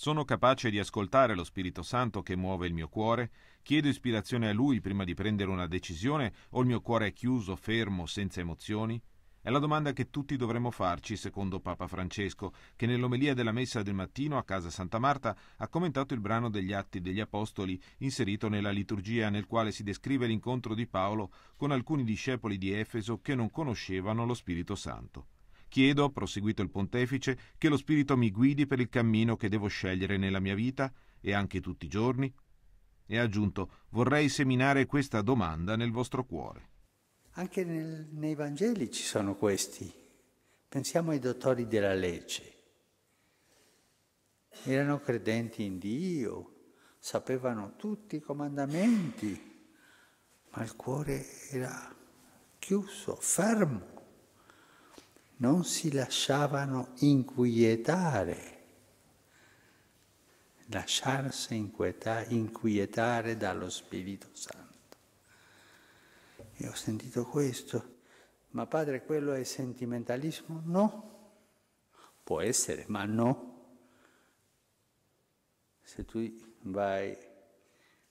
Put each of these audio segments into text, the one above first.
Sono capace di ascoltare lo Spirito Santo che muove il mio cuore? Chiedo ispirazione a Lui prima di prendere una decisione o il mio cuore è chiuso, fermo, senza emozioni? È la domanda che tutti dovremmo farci, secondo Papa Francesco, che nell'omelia della messa del mattino a casa Santa Marta ha commentato il brano degli Atti degli Apostoli inserito nella liturgia nel quale si descrive l'incontro di Paolo con alcuni discepoli di Efeso che non conoscevano lo Spirito Santo. Chiedo, proseguito il pontefice, che lo Spirito mi guidi per il cammino che devo scegliere nella mia vita e anche tutti i giorni. E ha aggiunto, vorrei seminare questa domanda nel vostro cuore. Anche nel, nei Vangeli ci sono questi. Pensiamo ai dottori della legge. Erano credenti in Dio, sapevano tutti i comandamenti, ma il cuore era chiuso, fermo non si lasciavano inquietare, lasciarsi inquietare, inquietare dallo Spirito Santo. E ho sentito questo, ma padre quello è sentimentalismo? No, può essere, ma no. Se tu vai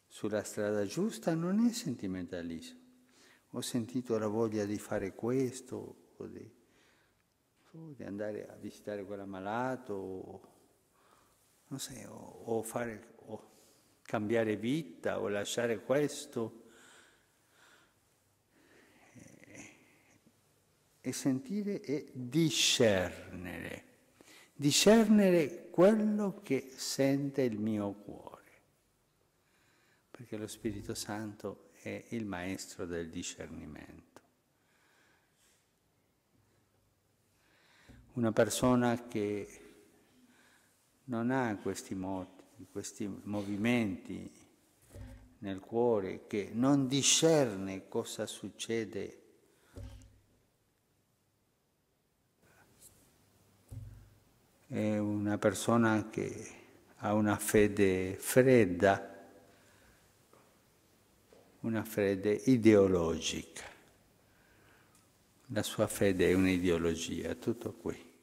sulla strada giusta non è sentimentalismo. Ho sentito la voglia di fare questo o di di andare a visitare quell'ammalato o, so, o, fare, o cambiare vita o lasciare questo. E sentire e discernere, discernere quello che sente il mio cuore, perché lo Spirito Santo è il maestro del discernimento. una persona che non ha questi moti, questi movimenti nel cuore, che non discerne cosa succede. È una persona che ha una fede fredda, una fede ideologica. La sua fede è un'ideologia, tutto qui.